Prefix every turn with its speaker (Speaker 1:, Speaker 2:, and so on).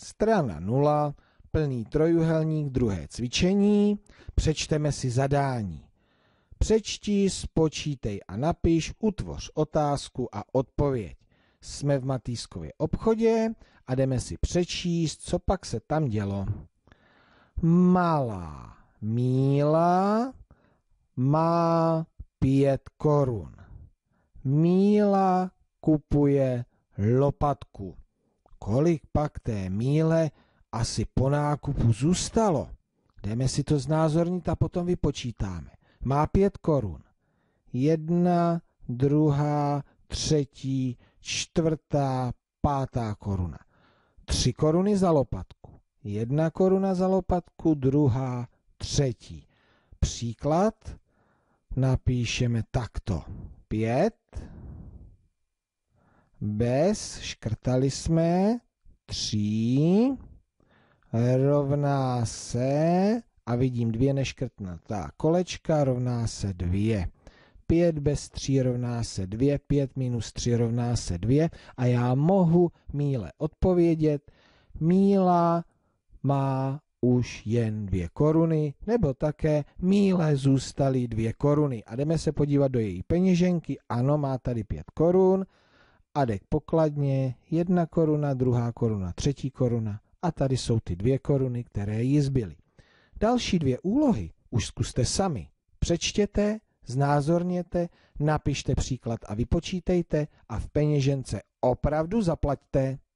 Speaker 1: Strana 0, plný trojuhelník, druhé cvičení, přečteme si zadání. Přečti, spočítej a napiš, utvoř otázku a odpověď. Jsme v Matýskově obchodě a jdeme si přečíst, co pak se tam dělo. Malá Míla má pět korun. Míla kupuje lopatku. Kolik pak té míle asi po nákupu zůstalo? Jdeme si to znázornit a potom vypočítáme. Má pět korun. Jedna, druhá, třetí, čtvrtá, pátá koruna. Tři koruny za lopatku. Jedna koruna za lopatku, druhá, třetí. Příklad napíšeme takto. Pět bez, škrtali jsme, 3 rovná se, a vidím dvě ta kolečka, rovná se 2. 5 bez 3 rovná se 2, 5 minus 3 rovná se 2 a já mohu Míle odpovědět, Míla má už jen dvě koruny, nebo také míle zůstaly dvě koruny. A jdeme se podívat do její peněženky. Ano, má tady pět korun a jde k pokladně, jedna koruna, druhá koruna, třetí koruna a tady jsou ty dvě koruny, které ji zbyly. Další dvě úlohy už zkuste sami. Přečtěte, znázorněte, napište příklad a vypočítejte a v peněžence opravdu zaplaťte.